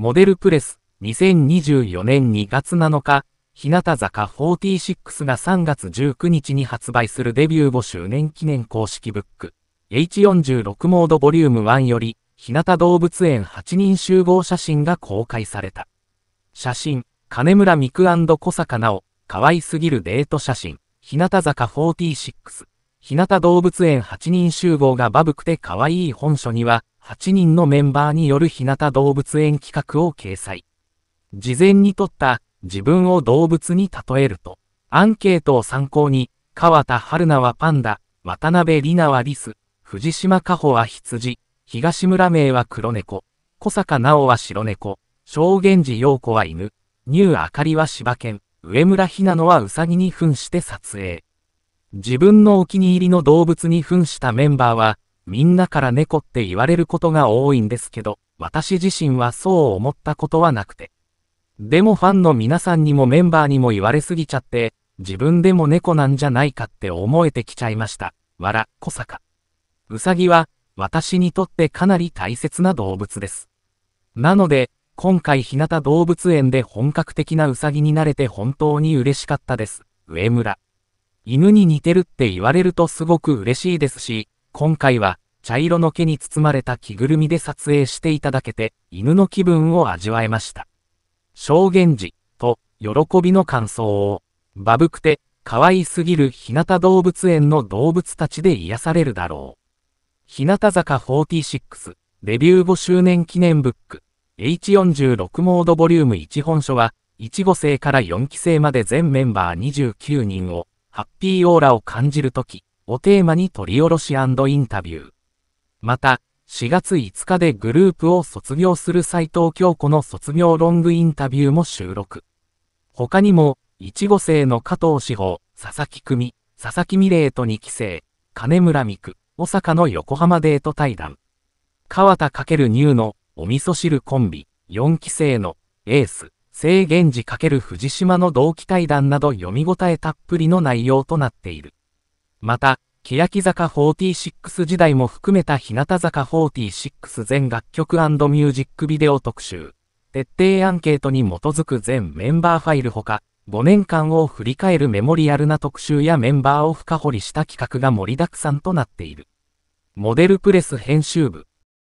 モデルプレス、2024年2月7日、日向坂46が3月19日に発売するデビュー5周年記念公式ブック、H46 モードボリューム1より、日向動物園8人集合写真が公開された。写真、金村美久小坂直、可愛すぎるデート写真、日向坂46、日向動物園8人集合がバブくて可愛い本書には、8人のメンバーによる日向動物園企画を掲載。事前に撮った自分を動物に例えると、アンケートを参考に、川田春菜はパンダ、渡辺里奈はリス、藤島加穂は羊、東村名は黒猫、小坂直は白猫、正源寺陽子は犬、ニューあかりは柴犬、上村ひなのはうさぎに扮して撮影。自分のお気に入りの動物に扮したメンバーは、みんなから猫って言われることが多いんですけど、私自身はそう思ったことはなくて。でもファンの皆さんにもメンバーにも言われすぎちゃって、自分でも猫なんじゃないかって思えてきちゃいました。わら、小坂。うさぎは、私にとってかなり大切な動物です。なので、今回日向動物園で本格的なうさぎになれて本当に嬉しかったです。上村。犬に似てるって言われるとすごく嬉しいですし、今回は茶色の毛に包まれた着ぐるみで撮影していただけて、犬の気分を味わえました。証言時、と、喜びの感想を、バブくて、可愛すぎる日向動物園の動物たちで癒されるだろう。日向坂46、デビュー5周年記念ブック、H46 モードボリューム1本書は、1号生から4期生まで全メンバー29人を、ハッピーオーラを感じるとき、をテーマに取り下ろしインタビュー。また、4月5日でグループを卒業する斎藤京子の卒業ロングインタビューも収録。他にも、一五世の加藤志保、佐々木久美、佐々木美玲と2期生、金村美久、大阪の横浜デート対談。川田×ーのお味噌汁コンビ、4期生のエース、制限時×藤島の同期対談など読み応えたっぷりの内容となっている。また、欅坂46時代も含めた日向坂46全楽曲ミュージックビデオ特集。徹底アンケートに基づく全メンバーファイルほか、5年間を振り返るメモリアルな特集やメンバーを深掘りした企画が盛りだくさんとなっている。モデルプレス編集部。